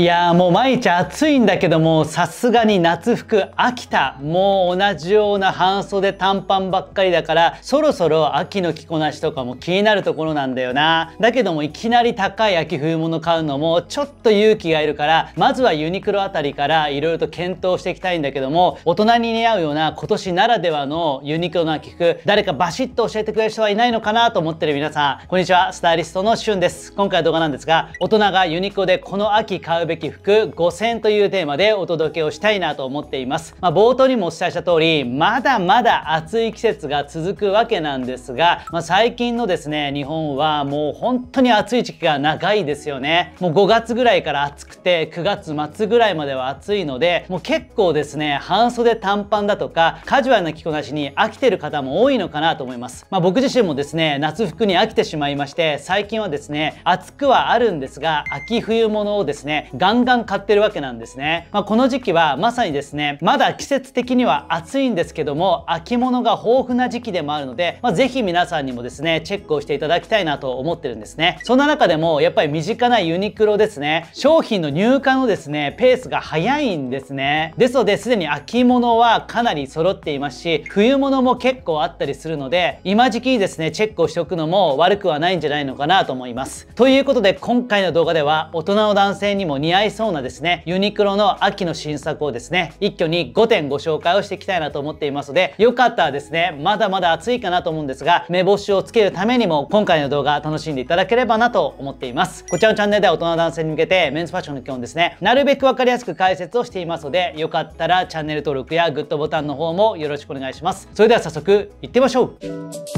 いやもう毎日暑いんだけどもさすがに夏服飽きたもう同じような半袖短パンばっかりだからそろそろ秋の着こなしとかも気になるところなんだよなだけどもいきなり高い秋冬物買うのもちょっと勇気がいるからまずはユニクロあたりからいろいろと検討していきたいんだけども大人に似合うような今年ならではのユニクロの秋服誰かバシッと教えてくれる人はいないのかなと思ってる皆さんこんにちはスタイリストのしゅんです今回動画なんですが大人がユニクロでこの秋買うべき服5 0 0 0というテーマでお届けをしたいなと思っています。まあ、冒頭にもお伝えした通り、まだまだ暑い季節が続くわけなんですが、まあ、最近のですね、日本はもう本当に暑い時期が長いですよね。もう5月ぐらいから暑くて、9月末ぐらいまでは暑いので、もう結構ですね、半袖短パンだとか、カジュアルな着こなしに飽きてる方も多いのかなと思います。まあ、僕自身もですね、夏服に飽きてしまいまして、最近はですね、暑くはあるんですが、秋冬物をですね、ガンガン買ってるわけなんですね。まあ、この時期はまさにですね、まだ季節的には暑いんですけども、秋物が豊富な時期でもあるので、まあ、ぜひ皆さんにもですね、チェックをしていただきたいなと思ってるんですね。そんな中でも、やっぱり身近なユニクロですね、商品の入荷のですね、ペースが早いんですね。ですので、すでに秋物はかなり揃っていますし、冬物も結構あったりするので、今時期にですね、チェックをしておくのも悪くはないんじゃないのかなと思います。ということで、今回の動画では、大人の男性にも似合いそうなですねユニクロの秋の新作をですね一挙に5点ご紹介をしていきたいなと思っていますのでよかったらですねまだまだ暑いかなと思うんですが目星をつけるためにも今回の動画楽しんでいただければなと思っていますこちらのチャンネルでは大人男性に向けてメンズファッションの基本ですねなるべく分かりやすく解説をしていますのでよかったらチャンネル登録やグッドボタンの方もよろしくお願いしますそれでは早速いってみましょう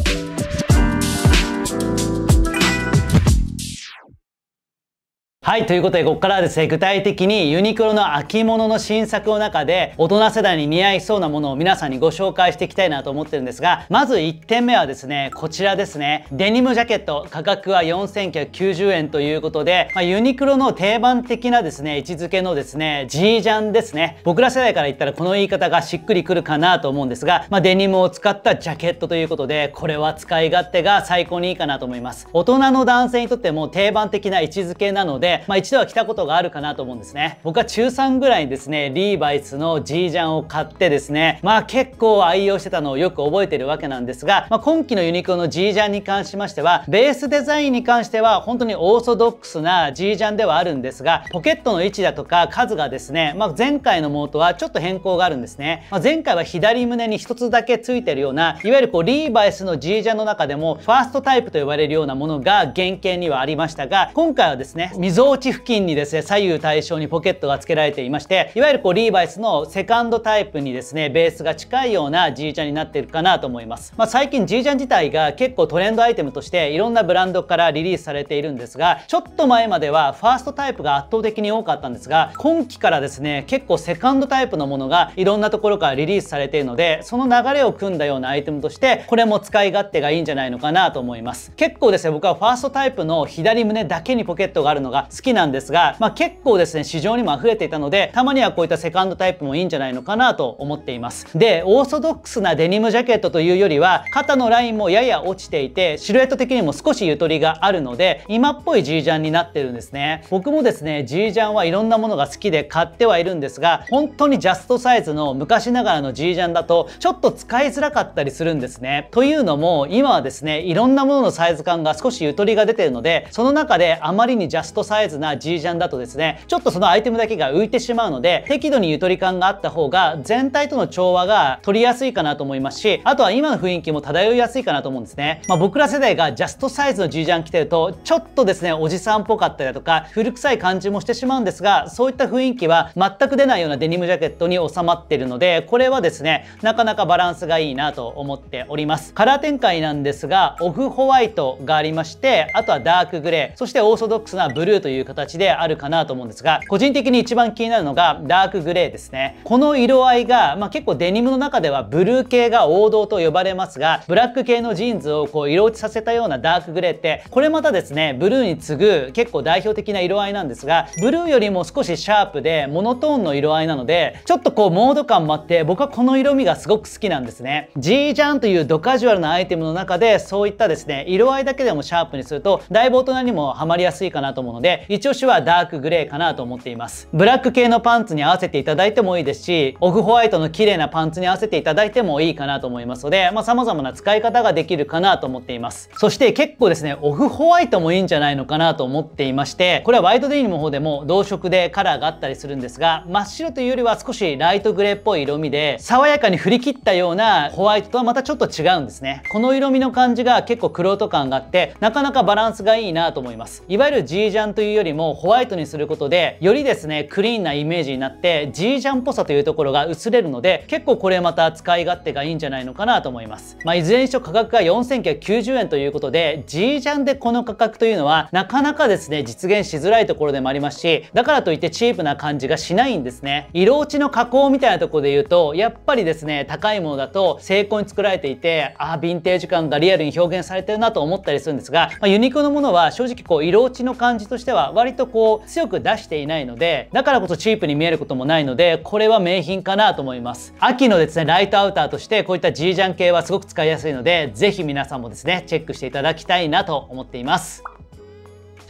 はい、ということで、ここからはですね、具体的にユニクロの秋物の新作の中で、大人世代に似合いそうなものを皆さんにご紹介していきたいなと思ってるんですが、まず1点目はですね、こちらですね。デニムジャケット、価格は4990円ということで、まあ、ユニクロの定番的なですね、位置づけのですね、G ジャンですね。僕ら世代から言ったらこの言い方がしっくりくるかなと思うんですが、まあ、デニムを使ったジャケットということで、これは使い勝手が最高にいいかなと思います。大人の男性にとっても定番的な位置づけなので、まあ一度は着たことがあるかなと思うんですね。僕は中3ぐらいにですね、リーバイスの G ジャンを買ってですね、まあ結構愛用してたのをよく覚えてるわけなんですが、まあ今期のユニクロの G ジャンに関しましては、ベースデザインに関しては本当にオーソドックスな G ジャンではあるんですが、ポケットの位置だとか数がですね、まあ前回のものとはちょっと変更があるんですね。まあ、前回は左胸に一つだけついてるような、いわゆるこうリーバイスの G ジャンの中でもファーストタイプと呼ばれるようなものが原型にはありましたが、今回はですね、溝臓器付近にですね、左右対称にポケットが付けられていまして、いわゆるこうリーバイスのセカンドタイプにですね、ベースが近いようないジャンになってるかなと思います。まあ、最近いジャン自体が結構トレンドアイテムとしていろんなブランドからリリースされているんですが、ちょっと前まではファーストタイプが圧倒的に多かったんですが、今期からですね、結構セカンドタイプのものがいろんなところからリリースされているので、その流れを組んだようなアイテムとして、これも使い勝手がいいんじゃないのかなと思います。結構ですね、僕はファーストタイプの左胸だけにポケットがあるのが好きなんですが、まあ、結構ですね市場にも溢れていたのでたまにはこういったセカンドタイプもいいんじゃないのかなと思っていますでオーソドックスなデニムジャケットというよりは肩のラインもやや落ちていてシルエット的にも少しゆとりがあるので今っぽいジージャンになってるんですね僕もですねジージャンはいろんなものが好きで買ってはいるんですが本当にジャストサイズの昔ながらのジージャンだとちょっと使いづらかったりするんですねというのも今はですねいろんなもののサイズ感が少しゆとりが出てるのでその中であまりにジャストサイズサイズな G ジャンだとですねちょっとそのアイテムだけが浮いてしまうので適度にゆとり感があった方が全体との調和が取りやすいかなと思いますしあとは今の雰囲気も漂いやすいかなと思うんですね、まあ、僕ら世代がジャストサイズの G ジャン着てるとちょっとですねおじさんっぽかったりだとか古臭い感じもしてしまうんですがそういった雰囲気は全く出ないようなデニムジャケットに収まってるのでこれはですねなかなかバランスがいいなと思っておりますカラー展開なんですがオフホワイトがありましてあとはダークグレーそしてオーソドックスなブルーという形であるかなと思うんですが個人的に一番気になるのがダークグレーですねこの色合いが、まあ、結構デニムの中ではブルー系が王道と呼ばれますがブラック系のジーンズをこう色落ちさせたようなダークグレーってこれまたですねブルーに次ぐ結構代表的な色合いなんですがブルーよりも少しシャープでモノトーンの色合いなのでちょっとこうモード感もあって僕はこの色味がすごく好きなんですね G ジャンというドカジュアルなアイテムの中でそういったですね色合いだけでもシャープにするとだいぶ大人にもハマりやすいかなと思うので一押しはダークグレーかなと思っています。ブラック系のパンツに合わせていただいてもいいですし、オフホワイトの綺麗なパンツに合わせていただいてもいいかなと思いますので、まあ、様々な使い方ができるかなと思っています。そして結構ですね、オフホワイトもいいんじゃないのかなと思っていまして、これはワイドデニムの方でも同色でカラーがあったりするんですが、真っ白というよりは少しライトグレーっぽい色味で、爽やかに振り切ったようなホワイトとはまたちょっと違うんですね。この色味の感じが結構クロート感があって、なかなかバランスがいいなと思います。いわゆる G ジャンといういうよりもホワイトにすることでよりですねクリーンなイメージになって G ージャンっぽさというところが薄れるので結構これまた使い勝手がいいんじゃないのかなと思います、まあ、いずれにしろ価格が4990円ということで G ジャンでこの価格というのはなかなかですね実現しづらいところでもありますしだからといってチープな感じがしないんですね色落ちの加工みたいなところで言うとやっぱりですね高いものだと精巧に作られていてああヴィンテージ感がリアルに表現されてるなと思ったりするんですが、まあ、ユニクロのものは正直こう色落ちの感じとしてはは割とこう強く出していないのでだからこそチープに見えることもないのでこれは名品かなと思います秋のですねライトアウターとしてこういったジージャン系はすごく使いやすいので是非皆さんもですねチェックしていただきたいなと思っています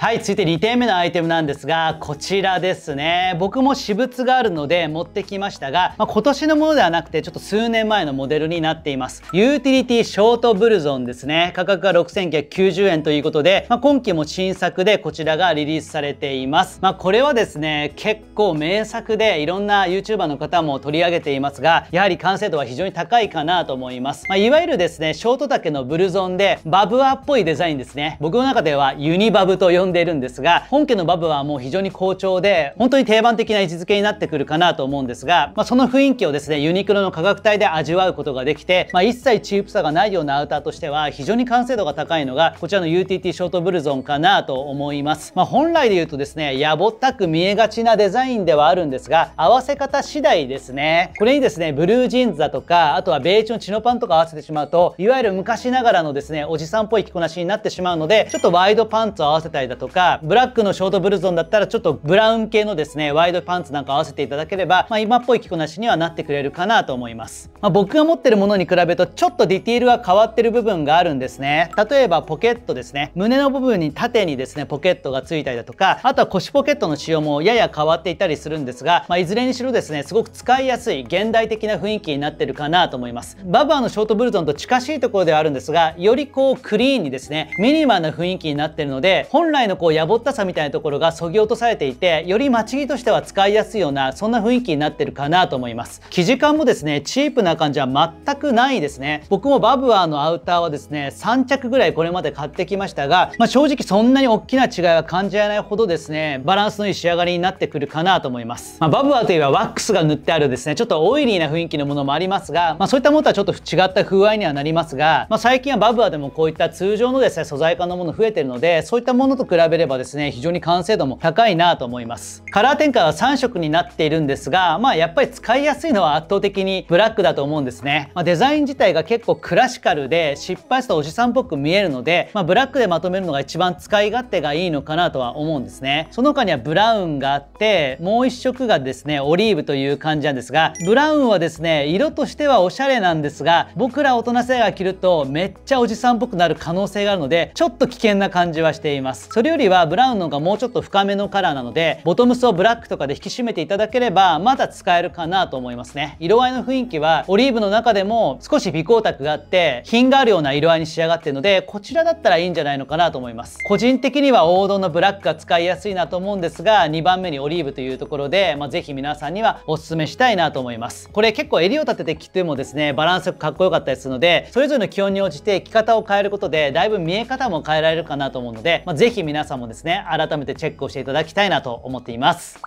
はい、続いて2点目のアイテムなんですが、こちらですね。僕も私物があるので持ってきましたが、まあ、今年のものではなくて、ちょっと数年前のモデルになっています。ユーティリティショートブルゾンですね。価格が6990円ということで、まあ、今期も新作でこちらがリリースされています。まあ、これはですね、結構名作でいろんな YouTuber の方も取り上げていますが、やはり完成度は非常に高いかなと思います。まあ、いわゆるですね、ショート丈のブルゾンで、バブアっぽいデザインですね。僕の中ではユニバブと呼んでんでいるんですが、本家のバブはもう非常に好調で、本当に定番的な位置づけになってくるかなと思うんですが、まあ、その雰囲気をですね、ユニクロの価格帯で味わうことができて、まあ、一切チープさがないようなアウターとしては、非常に完成度が高いのが、こちらの UTT ショートブルゾンかなと思います。まあ、本来で言うとですね、やぼったく見えがちなデザインではあるんですが、合わせ方次第ですね。これにですね、ブルージーンズだとか、あとはベージュのチノパンとか合わせてしまうと、いわゆる昔ながらのですね、おじさんっぽい着こなしになってしまうので、ちょっとワイドパンツを合わせたりだとかブラックのショートブルゾンだったらちょっとブラウン系のですねワイドパンツなんか合わせていただければ、まあ、今っぽい着こなしにはなってくれるかなと思います、まあ、僕が持ってるものに比べるとちょっとディティールが変わってる部分があるんですね例えばポケットですね胸の部分に縦にですねポケットがついたりだとかあとは腰ポケットの仕様もやや変わっていたりするんですが、まあ、いずれにしろですねすごく使いやすい現代的な雰囲気になってるかなと思いますババアのショートブルゾンと近しいところではあるんですがよりこうクリーンにですねミニマルな雰囲気になってるので本来のこう野暮ったさみたいなところがそぎ落とされていてより町木としては使いやすいようなそんな雰囲気になってるかなと思います生地感もですねチープな感じは全くないですね僕もバブアーのアウターはですね3着ぐらいこれまで買ってきましたが、まあ、正直そんなに大きな違いは感じられないほどですねバランスのいい仕上がりになってくるかなと思います、まあ、バブアーといえばワックスが塗ってあるですねちょっとオイリーな雰囲気のものもありますが、まあ、そういったものとはちょっと違った風合いにはなりますが、まあ、最近はバブアーでもこういった通常のですね素材感のもの増えてるのでそういったものと比比べればですね非常に完成度も高いなと思いますカラー展開は3色になっているんですがまあやっぱり使いやすいのは圧倒的にブラックだと思うんですね、まあ、デザイン自体が結構クラシカルで失敗したおじさんっぽく見えるので、まあ、ブラックでまとめるのが一番使い勝手がいいのかなとは思うんですねその他にはブラウンがあってもう1色がですねオリーブという感じなんですがブラウンはですね色としてはおしゃれなんですが僕ら大人世代が着るとめっちゃおじさんっぽくなる可能性があるのでちょっと危険な感じはしていますそれよりはブラウンの方がもうちょっと深めのカラーなのでボトムスをブラックとかで引き締めていただければまだ使えるかなと思いますね色合いの雰囲気はオリーブの中でも少し微光沢があって品があるような色合いに仕上がってるのでこちらだったらいいんじゃないのかなと思います個人的には王道のブラックが使いやすいなと思うんですが2番目にオリーブというところで、まあ、ぜひ皆さんにはおすすめしたいなと思いますこれ結構襟を立てて着てもですねバランスよくかっこよかったりするのでそれぞれの気温に応じて着方を変えることでだいぶ見え方も変えられるかなと思うので、まあ、ぜひ皆皆さんもですね改めてチェックをしていただきたいなと思っています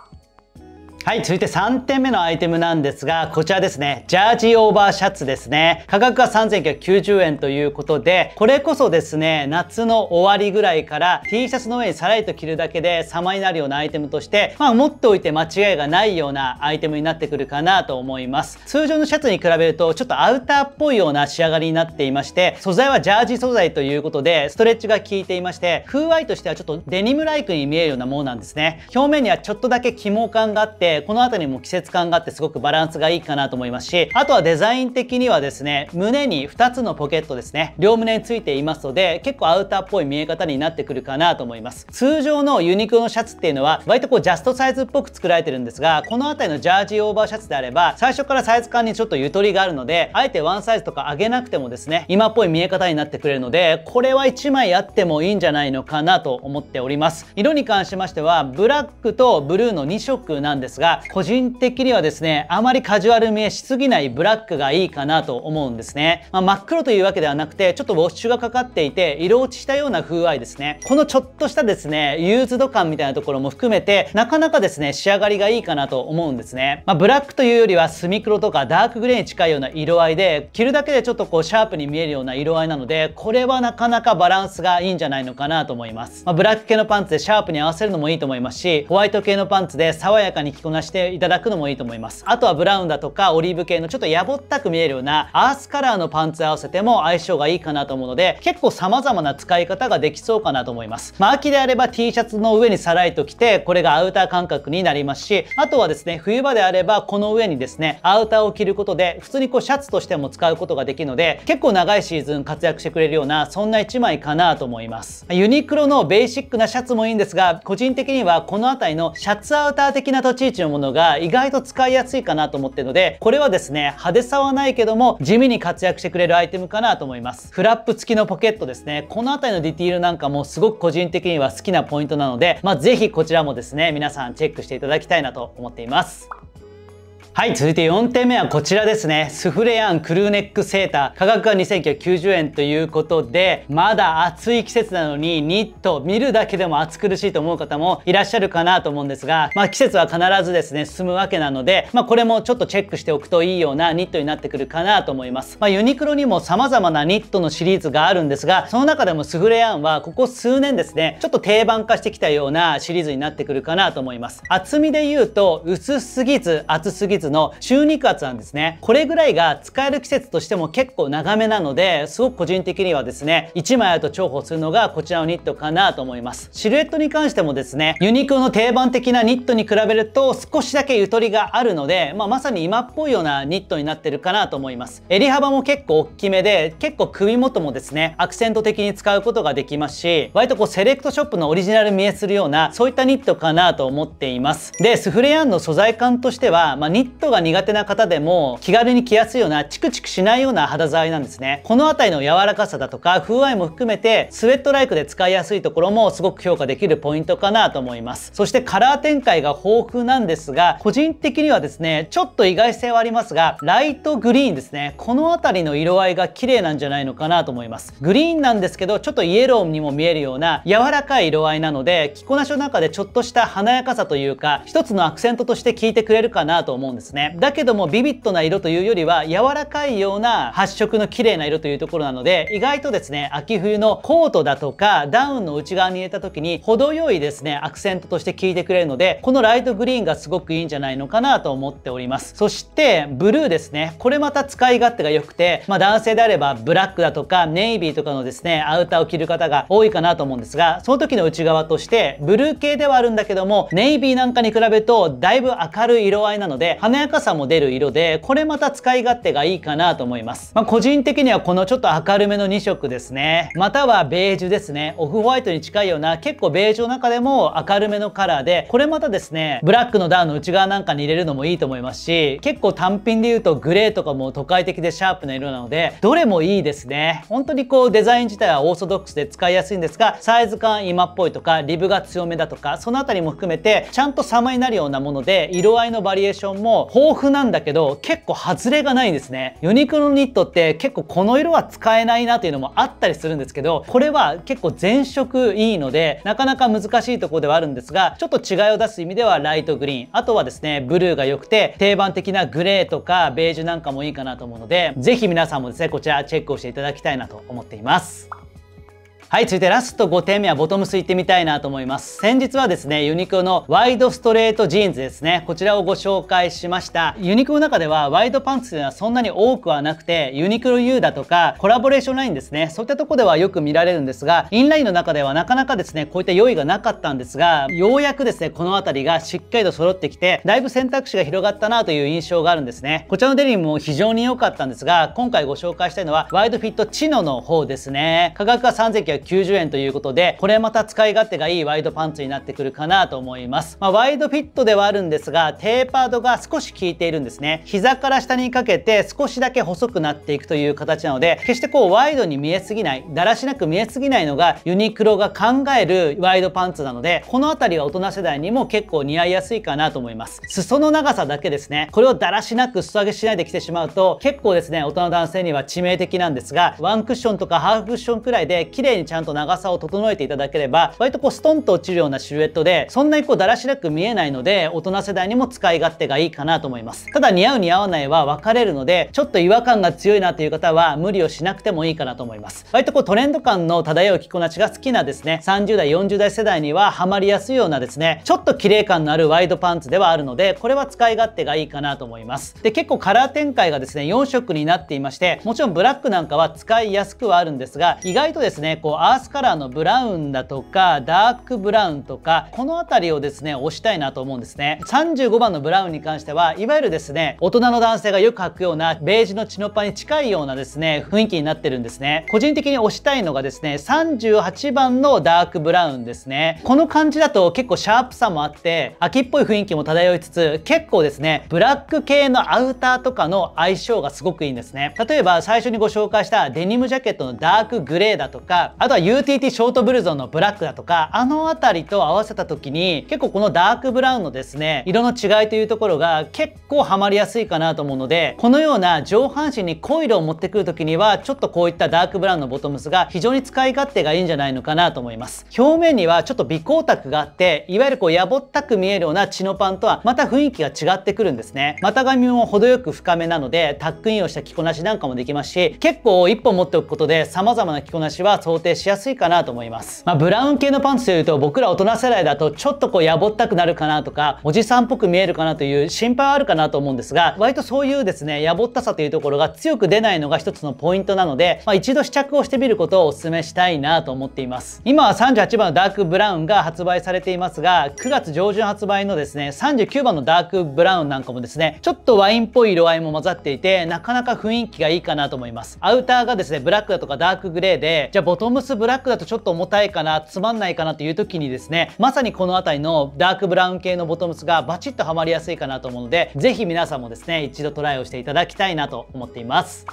はい、続いて3点目のアイテムなんですが、こちらですね、ジャージーオーバーシャツですね。価格が3990円ということで、これこそですね、夏の終わりぐらいから T シャツの上にさらりと着るだけで様になるようなアイテムとして、まあ、持っておいて間違いがないようなアイテムになってくるかなと思います。通常のシャツに比べると、ちょっとアウターっぽいような仕上がりになっていまして、素材はジャージー素材ということで、ストレッチが効いていまして、風合いとしてはちょっとデニムライクに見えるようなものなんですね。表面にはちょっとだけ肝感があって、で、この辺りも季節感があってすごくバランスがいいかなと思いますし、あとはデザイン的にはですね、胸に2つのポケットですね、両胸についていますので、結構アウターっぽい見え方になってくるかなと思います。通常のユニクロのシャツっていうのは、割とこうジャストサイズっぽく作られてるんですが、この辺りのジャージーオーバーシャツであれば、最初からサイズ感にちょっとゆとりがあるので、あえてワンサイズとか上げなくてもですね、今っぽい見え方になってくれるので、これは1枚あってもいいんじゃないのかなと思っております。色に関しましては、ブラックとブルーの2色なんですが、が個人的にはですねあまりカジュアル見えしすぎないブラックがいいかなと思うんですね、まあ、真っ黒というわけではなくてちょっとウォッシュがかかっていて色落ちしたような風合いですねこのちょっとしたですねユーズド感みたいなところも含めてなかなかですね仕上がりがいいかなと思うんですね、まあ、ブラックというよりは墨黒とかダークグレーに近いような色合いで着るだけでちょっとこうシャープに見えるような色合いなのでこれはなかなかバランスがいいんじゃないのかなと思います、まあ、ブラック系のパンツでシャープに合わせるのもいいと思いますしホワイト系のパンツで爽やかに着こなしていただくのもいいと思いますあとはブラウンだとかオリーブ系のちょっとやぼったく見えるようなアースカラーのパンツ合わせても相性がいいかなと思うので結構様々な使い方ができそうかなと思いますまあ秋であれば T シャツの上にさらりと着てこれがアウター感覚になりますしあとはですね冬場であればこの上にですねアウターを着ることで普通にこうシャツとしても使うことができるので結構長いシーズン活躍してくれるようなそんな1枚かなと思いますユニクロのベーシックなシャツもいいんですが個人的にはこの辺りのシャツアウター的な立ち位置のものが意外と使いやすいかなと思ってるので、これはですね、派手さはないけども、地味に活躍してくれるアイテムかなと思います。フラップ付きのポケットですね。この辺りのディティールなんかもすごく個人的には好きなポイントなので、まあ、ぜひこちらもですね、皆さんチェックしていただきたいなと思っています。はい、続いて4点目はこちらですね。スフレヤンクルーネックセーター。価格が2990円ということで、まだ暑い季節なのにニット見るだけでも暑苦しいと思う方もいらっしゃるかなと思うんですが、まあ季節は必ずですね、進むわけなので、まあこれもちょっとチェックしておくといいようなニットになってくるかなと思います。まあユニクロにも様々なニットのシリーズがあるんですが、その中でもスフレヤンはここ数年ですね、ちょっと定番化してきたようなシリーズになってくるかなと思います。厚みで言うと、薄すぎず厚すぎずの収肉圧なんですね。これぐらいが使える季節としても結構長めなので、すごく個人的にはですね、1枚あると重宝するのがこちらのニットかなと思います。シルエットに関してもですね、ユニクロの定番的なニットに比べると少しだけゆとりがあるので、まあ、まさに今っぽいようなニットになってるかなと思います。襟幅も結構大きめで、結構首元もですね、アクセント的に使うことができますし、割とこうセレクトショップのオリジナル見えするような、そういったニットかなと思っています。で、スフレヤンの素材感としては、まあ、ニッットが苦手な方でも気軽に着やすいようなチクチクしないような肌触りなんですねこの辺りの柔らかさだとか風合いも含めてスウェットライクで使いやすいところもすごく評価できるポイントかなと思いますそしてカラー展開が豊富なんですが個人的にはですねちょっと意外性はありますがライトグリーンですねこの辺りの色合いが綺麗なんじゃないのかなと思いますグリーンなんですけどちょっとイエローにも見えるような柔らかい色合いなので着こなしの中でちょっとした華やかさというか一つのアクセントとして効いてくれるかなと思うんですですねだけどもビビッドな色というよりは柔らかいような発色の綺麗な色というところなので意外とですね秋冬のコートだとかダウンの内側に入れた時に程よいですねアクセントとして効いてくれるのでこのライトグリーンがすごくいいんじゃないのかなと思っておりますそしてブルーですねこれまた使い勝手が良くて、まあ、男性であればブラックだとかネイビーとかのですねアウターを着る方が多いかなと思うんですがその時の内側としてブルー系ではあるんだけどもネイビーなんかに比べるとだいぶ明るい色合いなのでは華やかさも出る色でこれまた使い勝手がいいかなと思います、まあ、個人的にはこのちょっと明るめの2色ですねまたはベージュですねオフホワイトに近いような結構ベージュの中でも明るめのカラーでこれまたですねブラックのダウンの内側なんかに入れるのもいいと思いますし結構単品で言うとグレーとかも都会的でシャープな色なのでどれもいいですね本当にこうデザイン自体はオーソドックスで使いやすいんですがサイズ感今っぽいとかリブが強めだとかその辺りも含めてちゃんと様になるようなもので色合いのバリエーションも豊富なんだけど結構ズレがないんですねユニクロのニットって結構この色は使えないなというのもあったりするんですけどこれは結構全色いいのでなかなか難しいところではあるんですがちょっと違いを出す意味ではライトグリーンあとはですねブルーが良くて定番的なグレーとかベージュなんかもいいかなと思うので是非皆さんもですねこちらチェックをしていただきたいなと思っています。はい続いてラスト5点目はボトムスいってみたいなと思います先日はですねユニクロのワイドストレートジーンズですねこちらをご紹介しましたユニクロの中ではワイドパンツというのはそんなに多くはなくてユニクロ U だとかコラボレーションラインですねそういったとこではよく見られるんですがインラインの中ではなかなかですねこういった用意がなかったんですがようやくですねこの辺りがしっかりと揃ってきてだいぶ選択肢が広がったなという印象があるんですねこちらのデニムも非常に良かったんですが今回ご紹介したいのはワイドフィットチノの方ですね価格は3 9 0円990円ということで、これまた使い勝手がいいワイドパンツになってくるかなと思います。まあ、ワイドフィットではあるんですが、テーパードが少し効いているんですね。膝から下にかけて少しだけ細くなっていくという形なので、決してこうワイドに見えすぎない、だらしなく見えすぎないのがユニクロが考えるワイドパンツなので、この辺りは大人世代にも結構似合いやすいかなと思います。裾の長さだけですね。これをだらしなく裾上げしないで着てしまうと、結構ですね、大人の男性には致命的なんですが、ワンクッションとかハーフクッションくらいで綺麗に着ちゃんと長さを整えていただければ割とこうストンと落ちるようなシルエットでそんなにこうだらしなく見えないので大人世代にも使い勝手がいいかなと思いますただ似合う似合わないは分かれるのでちょっと違和感が強いなという方は無理をしなくてもいいかなと思います割とこうトレンド感の漂う着こなしが好きなですね30代40代世代にはハマりやすいようなですねちょっと綺麗感のあるワイドパンツではあるのでこれは使い勝手がいいかなと思いますで結構カラー展開がですね4色になっていましてもちろんブラックなんかは使いやすくはあるんですが意外とですねこうアースカラーのブラウンだとかダークブラウンとかこの辺りをですね押したいなと思うんですね35番のブラウンに関してはいわゆるですね大人の男性がよく履くようなベージュのチノパに近いようなですね雰囲気になってるんですね個人的に押したいのがですね38番のダークブラウンですねこの感じだと結構シャープさもあって秋っぽい雰囲気も漂いつつ結構ですねブラック系のアウターとかの相性がすごくいいんですね例えば最初にご紹介したデニムジャケットのダークグレーだとかあとは UTT ショートブルゾンのブラックだとかあの辺りと合わせた時に結構このダークブラウンのですね色の違いというところが結構ハマりやすいかなと思うのでこのような上半身に濃い色を持ってくる時にはちょっとこういったダークブラウンのボトムスが非常に使い勝手がいいんじゃないのかなと思います表面にはちょっと微光沢があっていわゆるこうやぼったく見えるようなチノパンとはまた雰囲気が違ってくるんですね股上も程よく深めなのでタックインをした着こなしなんかもできますし結構1本持っておくことで様々な着こなしは想定成しやすいかなと思います。まあ、ブラウン系のパンツというと僕ら大人世代だとちょっとこうやぼったくなるかなとか、おじさんっぽく見えるかなという心配はあるかなと思うんですが、割とそういうですね、やぼったさというところが強く出ないのが一つのポイントなので、まあ、一度試着をしてみることをお勧めしたいなと思っています。今は38番のダークブラウンが発売されていますが、9月上旬発売のですね、39番のダークブラウンなんかもですね、ちょっとワインっぽい色合いも混ざっていて、なかなか雰囲気がいいかなと思います。アウターがですね、ブラックだとかダークグレーで、じゃあボトムスブラックだとちょっと重たいかなつまんないかなという時にですねまさにこの辺りのダークブラウン系のボトムスがバチッとはまりやすいかなと思うので是非皆さんもですね一度トライをしていただきたいなと思っています。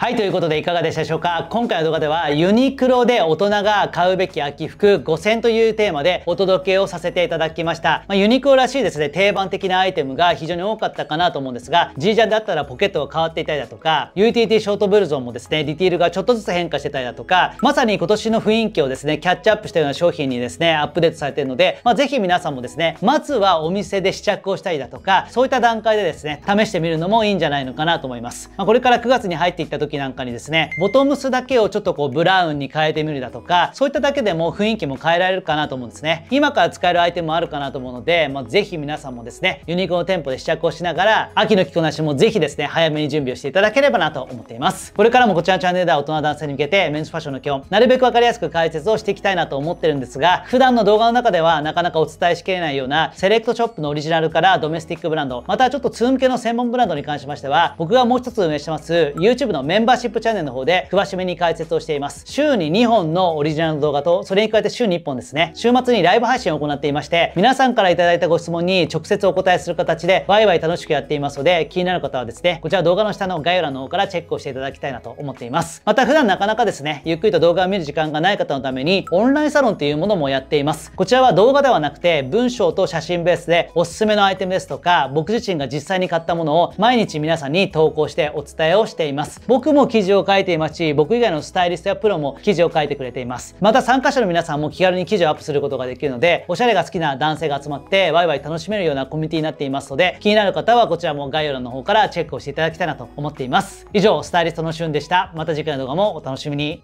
はい、ということでいかがでしたでしょうか今回の動画ではユニクロで大人が買うべき秋服5 0 0 0というテーマでお届けをさせていただきました。まあ、ユニクロらしいですね、定番的なアイテムが非常に多かったかなと思うんですが、G ジャンだったらポケットが変わっていたりだとか、UTT ショートブルゾンもですね、ディティールがちょっとずつ変化してたりだとか、まさに今年の雰囲気をですね、キャッチアップしたような商品にですね、アップデートされているので、まあ、ぜひ皆さんもですね、まずはお店で試着をしたりだとか、そういった段階でですね、試してみるのもいいんじゃないのかなと思います。まあ、これから9月に入っていった時時なんかにですねボトムスだけをちょっとこうブラウンに変えてみるだとかそういっただけでも雰囲気も変えられるかなと思うんですね今から使えるアイテムもあるかなと思うので、まあ、ぜひ皆さんもですねユニクの店舗で試着をしながら秋の着こなしもぜひですね早めに準備をしていただければなと思っていますこれからもこちらのチャンネルでは大人男性に向けてメンズファッションの基本なるべく分かりやすく解説をしていきたいなと思ってるんですが普段の動画の中ではなかなかお伝えしきれないようなセレクトショップのオリジナルからドメスティックブランドまたちょっとツー向けの専門ブランドに関しましては僕がもう一つ運営してます YouTube のメンバーシップチャンネルの方で詳しめに解説をしています。週に2本のオリジナルの動画と、それに加えて週に1本ですね、週末にライブ配信を行っていまして、皆さんから頂いたご質問に直接お答えする形で、ワイワイ楽しくやっていますので、気になる方はですね、こちら動画の下の概要欄の方からチェックをしていただきたいなと思っています。また普段なかなかですね、ゆっくりと動画を見る時間がない方のために、オンラインサロンというものもやっています。こちらは動画ではなくて、文章と写真ベースでおすすめのアイテムですとか、僕自身が実際に買ったものを毎日皆さんに投稿してお伝えをしています。僕僕も記事を書いていますし、僕以外のスタイリストやプロも記事を書いてくれています。また参加者の皆さんも気軽に記事をアップすることができるので、おしゃれが好きな男性が集まってワイワイ楽しめるようなコミュニティになっていますので、気になる方はこちらも概要欄の方からチェックをしていただきたいなと思っています。以上、スタイリストのしゅんでした。また次回の動画もお楽しみに。